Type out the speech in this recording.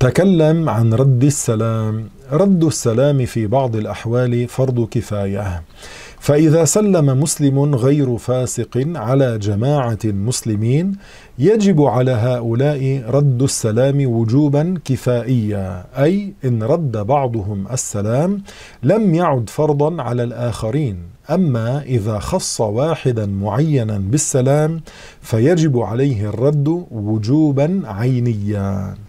تكلم عن رد السلام رد السلام في بعض الأحوال فرض كفاية فإذا سلم مسلم غير فاسق على جماعة المسلمين يجب على هؤلاء رد السلام وجوبا كفائيا أي إن رد بعضهم السلام لم يعد فرضا على الآخرين أما إذا خص واحدا معينا بالسلام فيجب عليه الرد وجوبا عينيا